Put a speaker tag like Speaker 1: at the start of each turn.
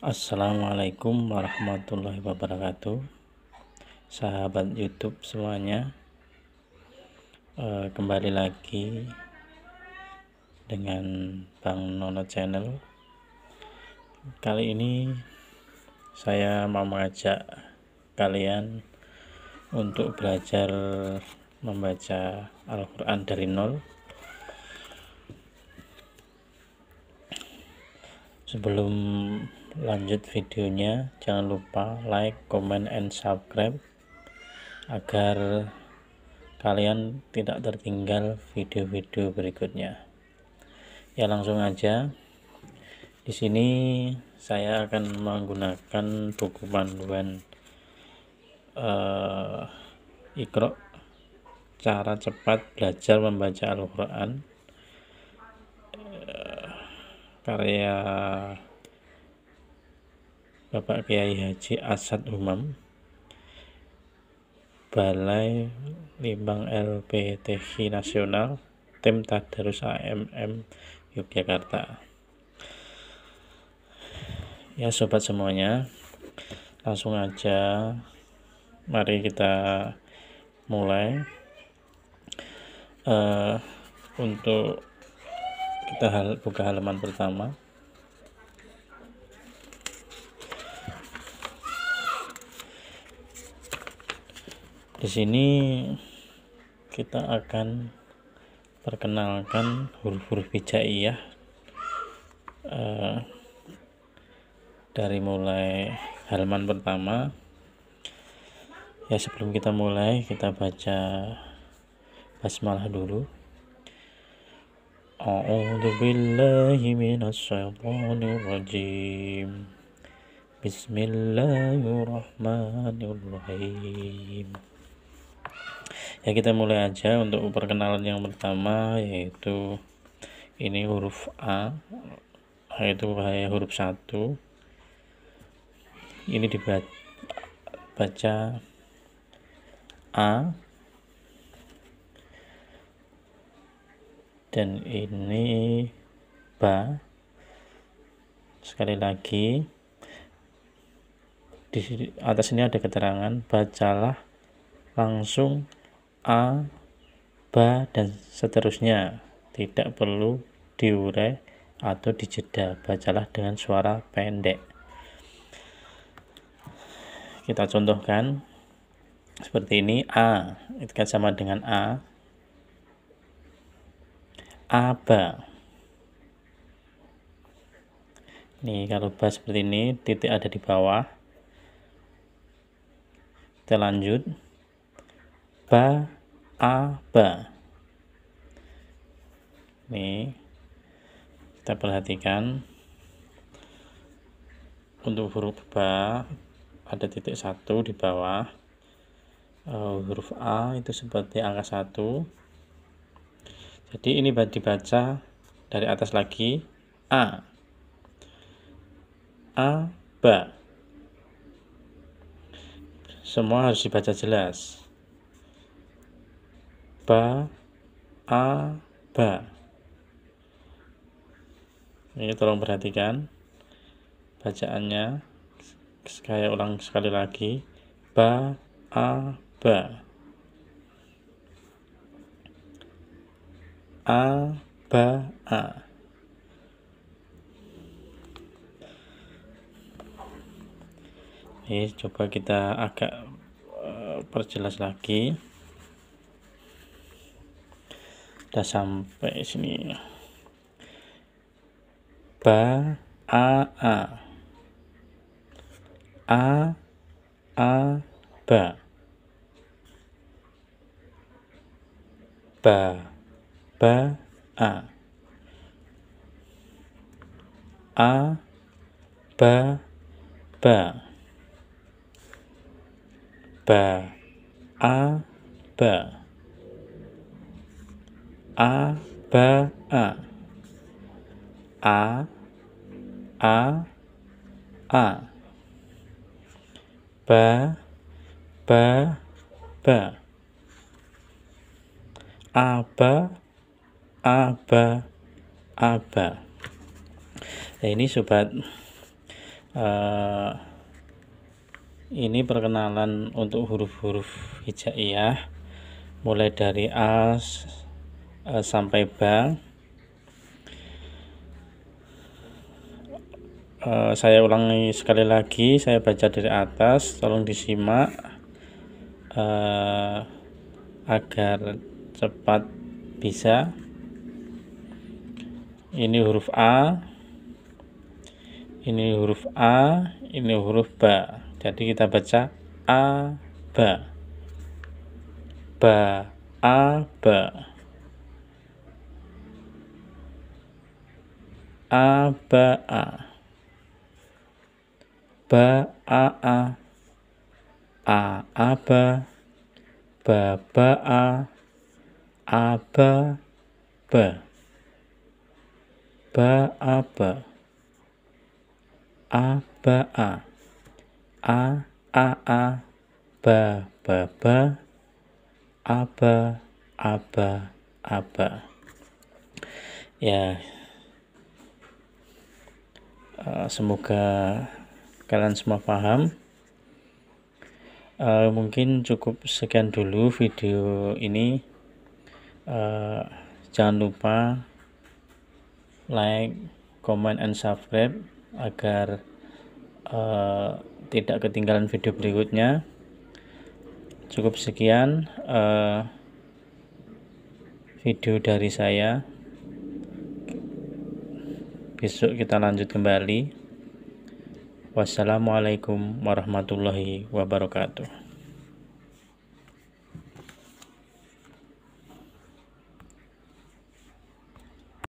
Speaker 1: Assalamualaikum warahmatullahi wabarakatuh Sahabat youtube semuanya eh, Kembali lagi Dengan Bang Nono Channel Kali ini Saya mau mengajak Kalian Untuk belajar Membaca Al-Quran dari nol Sebelum lanjut videonya jangan lupa like comment and subscribe agar kalian tidak tertinggal video-video berikutnya ya langsung aja di sini saya akan menggunakan buku panduan uh, eh, ikro cara cepat belajar membaca Al-Quran eh, karya Bapak Kiai Haji Asad Umam, Balai Limbang LPTH Nasional Tim Tadarus AMM Yogyakarta ya sobat semuanya langsung aja mari kita mulai uh, untuk kita hal, buka halaman pertama di sini kita akan perkenalkan huruf-huruf hijaiyah eh, dari mulai halaman pertama ya sebelum kita mulai kita baca basmalah dulu A'udzu billahi minasy syaithanir rajim Bismillahirrahmanirrahim ya kita mulai aja untuk perkenalan yang pertama yaitu ini huruf A yaitu bahaya huruf 1 ini dibaca A dan ini ba sekali lagi di atas ini ada keterangan bacalah langsung a, ba, dan seterusnya. Tidak perlu diurai atau dijeda. Bacalah dengan suara pendek. Kita contohkan seperti ini a itu kan sama dengan a aba Ini kalau ba seperti ini titik ada di bawah kita lanjut ba a ba ini kita perhatikan untuk huruf ba ada titik satu di bawah uh, huruf a itu seperti angka satu jadi ini dibaca dari atas lagi a a ba semua harus dibaca jelas ba a ba ini tolong perhatikan bacaannya saya ulang sekali lagi ba a ba a ba a ini coba kita agak uh, perjelas lagi udah sampai sini ba a a a a ba ba ba a a ba ba ba a ba a ba e. a a a a ba ba ba nah, aba aba aba ya, ini sobat e, ini perkenalan untuk huruf-huruf hijaiyah mulai dari as uh, sampai bank uh, saya ulangi sekali lagi saya baca dari atas tolong disimak uh, agar cepat bisa ini huruf A ini huruf A ini huruf B jadi kita baca A B B, A B a ba a ba a a a a ba ba ba a a ba ba ba a ba a ba a a a a ba ba ba a ba a ba a ba ya Eh, semoga kalian semua paham uh, mungkin cukup sekian dulu video ini uh, jangan lupa like comment and subscribe agar uh, tidak ketinggalan video berikutnya cukup sekian uh, video dari saya besok kita lanjut kembali wassalamualaikum warahmatullahi wabarakatuh